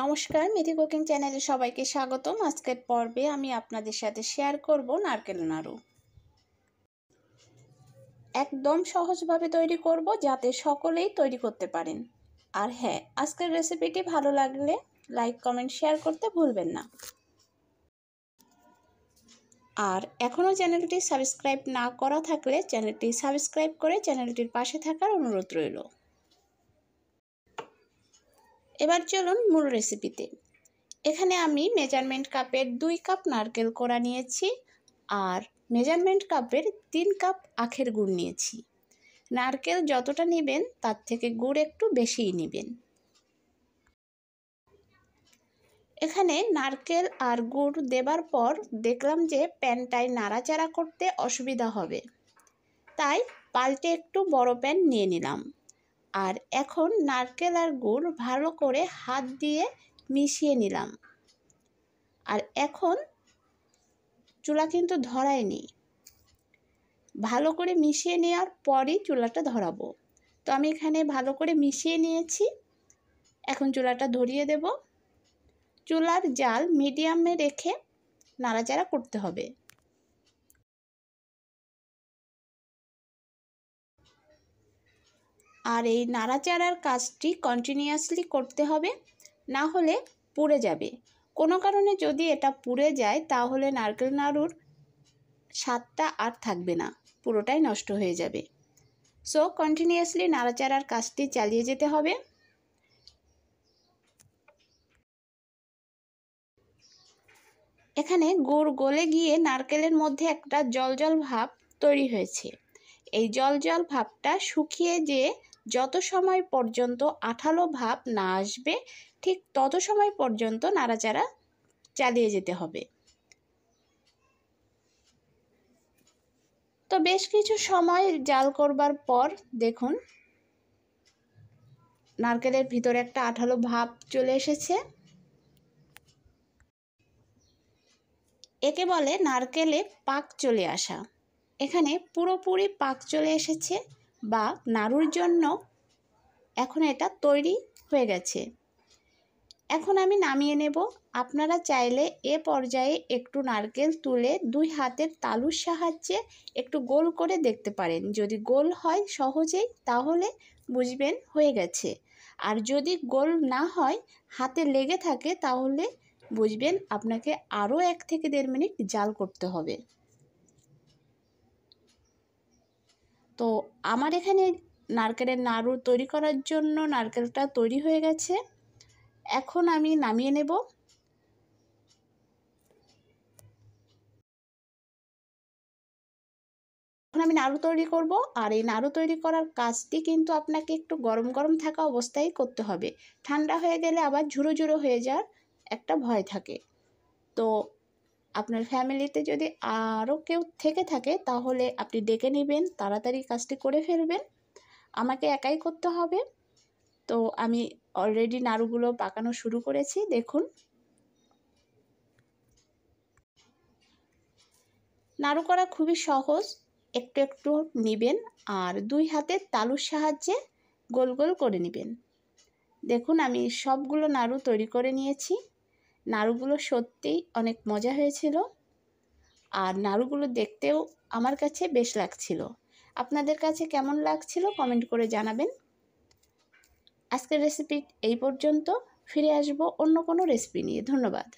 নমস্কার মিথি কুকিং চ্যানেলে সবাইকে স্বাগতম আজকের পর্বে আমি আপনাদের সাথে শেয়ার করব নারকেল নাড়ু একদম সহজভাবে তৈরি করব যাতে সকলেই তৈরি করতে পারেন আর হ্যাঁ আজকের রেসিপিটি ভালো লাগলে লাইক কমেন্ট শেয়ার করতে ভুলবেন না আর এখনও চ্যানেলটি সাবস্ক্রাইব না করা থাকলে চ্যানেলটি সাবস্ক্রাইব করে চ্যানেলটির পাশে থাকার অনুরোধ রইল এবার চলুন মূল রেসিপিতে এখানে আমি মেজারমেন্ট কাপের দুই কাপ নারকেল কোড়া নিয়েছি আর মেজারমেন্ট কাপের তিন কাপ আখের গুড় নিয়েছি নারকেল যতটা নেবেন তার থেকে গুড় একটু বেশিই নেবেন এখানে নারকেল আর গুড় দেবার পর দেখলাম যে প্যানটায় নাড়াচাড়া করতে অসুবিধা হবে তাই পাল্টে একটু বড় প্যান নিয়ে নিলাম আর এখন নারকেল আর গুড় ভালো করে হাত দিয়ে মিশিয়ে নিলাম আর এখন চুলা কিন্তু ধরায়নি ভালো করে মিশিয়ে নেওয়ার পরই চুলাটা ধরাবো তো আমি এখানে ভালো করে মিশিয়ে নিয়েছি এখন চুলাটা ধরিয়ে দেব চুলার জাল মিডিয়ামে রেখে নাড়াচাড়া করতে হবে আর এই নাড়াচাড়ার কাজটি কন্টিনিউয়াসলি করতে হবে না হলে পুড়ে যাবে কোনো কারণে যদি এটা পুড়ে যায় তাহলে নারকেল নাড়ুর স্বাদটা আর থাকবে না পুরোটাই নষ্ট হয়ে যাবে সো কন্টিনিউয়াসলি নাড়াচাড়ার কাজটি চালিয়ে যেতে হবে এখানে গুড় গলে গিয়ে নারকেলের মধ্যে একটা জলজল ভাব তৈরি হয়েছে এই জলজল ভাবটা শুকিয়ে যে যত সময় পর্যন্ত আঠালো ভাব না আসবে ঠিক তত সময় পর্যন্ত নাড়াচাড়া চালিয়ে যেতে হবে তো বেশ কিছু সময় জাল করবার পর দেখুন নারকেলের ভিতরে একটা আঠালো ভাব চলে এসেছে একে বলে নারকেলে পাক চলে আসা এখানে পুরোপুরি পাক চলে এসেছে বা নাড়ুর জন্য এখন এটা তৈরি হয়ে গেছে এখন আমি নামিয়ে নেব আপনারা চাইলে এ পর্যায়ে একটু নারকেল তুলে দুই হাতের তালুর সাহায্যে একটু গোল করে দেখতে পারেন যদি গোল হয় সহজেই তাহলে বুঝবেন হয়ে গেছে আর যদি গোল না হয় হাতে লেগে থাকে তাহলে বুঝবেন আপনাকে আরও এক থেকে দেড় মিনিট জাল করতে হবে তো আমার এখানে নারকেলের নাড়ু তৈরি করার জন্য নারকেলটা তৈরি হয়ে গেছে এখন আমি নামিয়ে নেব এখন আমি নাড়ু তৈরি করব আর এই নাড়ু তৈরি করার কাজটি কিন্তু আপনাকে একটু গরম গরম থাকা অবস্থায় করতে হবে ঠান্ডা হয়ে গেলে আবার ঝুরো ঝুরো হয়ে যাওয়ার একটা ভয় থাকে তো আপনার ফ্যামিলিতে যদি আরও কেউ থেকে থাকে তাহলে আপনি ডেকে নেবেন তাড়াতাড়ি কাজটি করে ফেলবেন আমাকে একাই করতে হবে তো আমি অলরেডি নাড়ুগুলো পাকানো শুরু করেছি দেখুন নাড়ু করা খুবই সহজ একটু একটু নেবেন আর দুই হাতের তালুর সাহায্যে গোল গোল করে নেবেন দেখুন আমি সবগুলো নাড়ু তৈরি করে নিয়েছি নাড়ুগুলো সত্যিই অনেক মজা হয়েছিল আর নাড়ুগুলো দেখতেও আমার কাছে বেশ লাগছিল আপনাদের কাছে কেমন লাগছিল কমেন্ট করে জানাবেন আজকের রেসিপি এই পর্যন্ত ফিরে আসব অন্য কোনো রেসিপি নিয়ে ধন্যবাদ